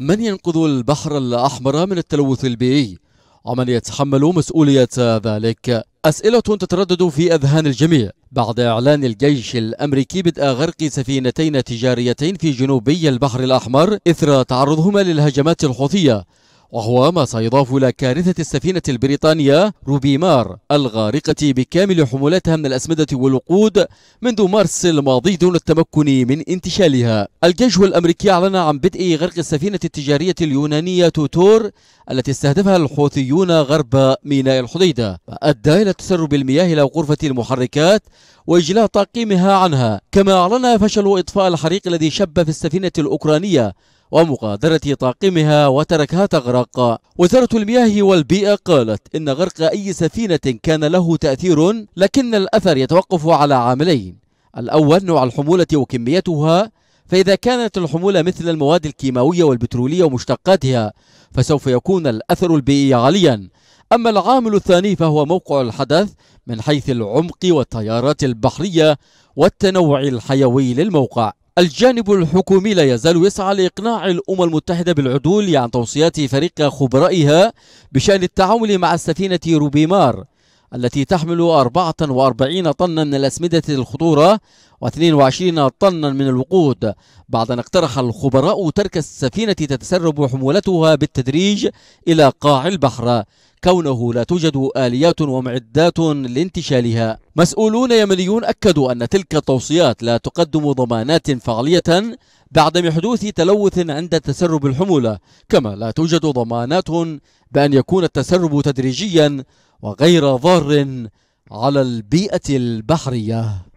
من ينقذ البحر الأحمر من التلوث البيئي ومن يتحمل مسؤولية ذلك أسئلة تتردد في أذهان الجميع بعد إعلان الجيش الأمريكي بدء غرق سفينتين تجاريتين في جنوبي البحر الأحمر إثر تعرضهما للهجمات الحوثية وهو ما سيضاف إلى كارثة السفينة البريطانية روبيمار الغارقة بكامل حمولتها من الأسمدة والوقود منذ مارس الماضي دون التمكن من انتشالها الجيش الأمريكي أعلن عن بدء غرق السفينة التجارية اليونانية توتور التي استهدفها الحوثيون غرب ميناء الحديدة ما أدى إلى تسرب المياه إلى غرفة المحركات وإجلاء طاقمها عنها كما أعلن فشل إطفاء الحريق الذي شب في السفينة الأوكرانية ومغادرة طاقمها وتركها تغرق وزارة المياه والبيئة قالت إن غرق أي سفينة كان له تأثير لكن الأثر يتوقف على عاملين الأول نوع الحمولة وكميتها فإذا كانت الحمولة مثل المواد الكيماوية والبترولية ومشتقاتها فسوف يكون الأثر البيئي عاليا أما العامل الثاني فهو موقع الحدث من حيث العمق والتيارات البحرية والتنوع الحيوي للموقع الجانب الحكومي لا يزال يسعى لإقناع الأمم المتحدة بالعدول عن توصيات فريق خبرائها بشأن التعامل مع السفينة روبيمار التي تحمل 44 طنا من الأسمدة الخطورة و22 طنا من الوقود بعد أن اقترح الخبراء ترك السفينة تتسرب حمولتها بالتدريج إلى قاع البحر كونه لا توجد آليات ومعدات لانتشالها مسؤولون يمنيون أكدوا أن تلك التوصيات لا تقدم ضمانات فعلية بعدم حدوث تلوث عند تسرب الحمولة كما لا توجد ضمانات بأن يكون التسرب تدريجيا وغير ضار على البيئة البحرية